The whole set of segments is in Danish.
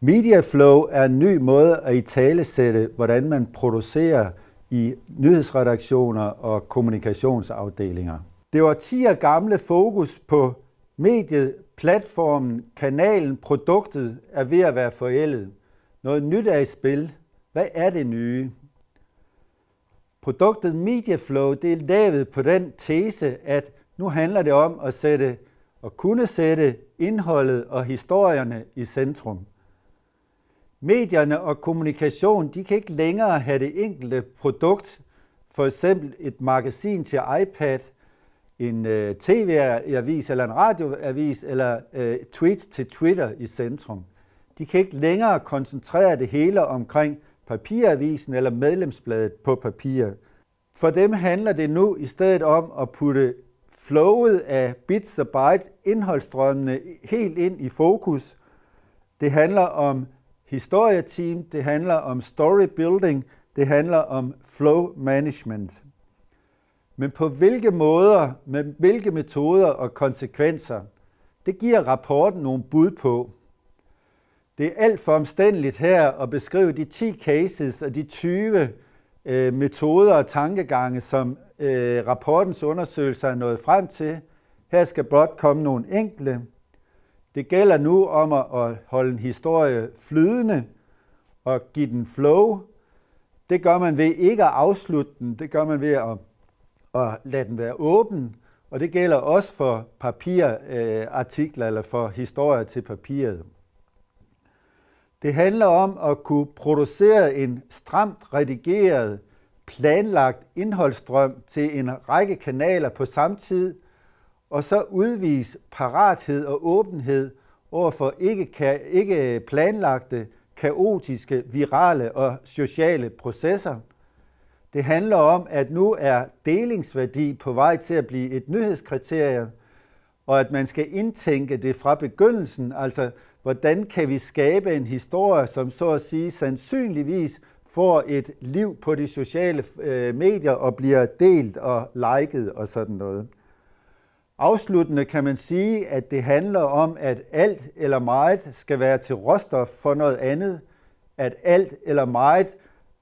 Mediaflow er en ny måde at i tale sætte, hvordan man producerer i nyhedsredaktioner og kommunikationsafdelinger. Det var 10 år gamle fokus på mediet, platformen, kanalen, produktet er ved at være forældet. Noget nyt er i spil. Hvad er det nye? Produktet Mediaflow det er lavet på den tese, at nu handler det om at sætte og kunne sætte indholdet og historierne i centrum. Medierne og kommunikation, de kan ikke længere have det enkelte produkt, for eksempel et magasin til iPad, en øh, tv-avis eller en radioavis eller øh, tweets til Twitter i centrum. De kan ikke længere koncentrere det hele omkring papiravisen eller medlemsbladet på papir. For dem handler det nu i stedet om at putte flowet af bits og byte indholdsstrømmene helt ind i fokus. Det handler om historieteam, det handler om story building, det handler om flow management. Men på hvilke måder, med hvilke metoder og konsekvenser, det giver rapporten nogle bud på. Det er alt for omstændeligt her at beskrive de 10 cases og de 20 øh, metoder og tankegange, som øh, rapportens undersøgelser er nået frem til. Her skal blot komme nogle enkle. Det gælder nu om at holde en historie flydende og give den flow. Det gør man ved ikke at afslutte den, det gør man ved at, at lade den være åben, og det gælder også for papirartikler øh, eller for historier til papiret. Det handler om at kunne producere en stramt redigeret, planlagt indholdsstrøm til en række kanaler på samme tid, og så udvise parathed og åbenhed over for ikke, ikke planlagte, kaotiske, virale og sociale processer. Det handler om, at nu er delingsværdi på vej til at blive et nyhedskriterie, og at man skal indtænke det fra begyndelsen, altså hvordan kan vi skabe en historie, som så at sige sandsynligvis får et liv på de sociale øh, medier og bliver delt og liket og sådan noget. Afsluttende kan man sige, at det handler om, at alt eller meget skal være til råstof for noget andet, at alt eller meget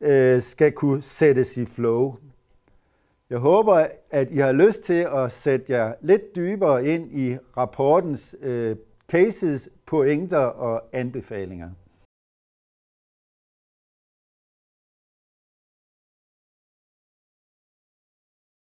øh, skal kunne sættes i flow. Jeg håber, at I har lyst til at sætte jer lidt dybere ind i rapportens øh, cases, pointer og anbefalinger.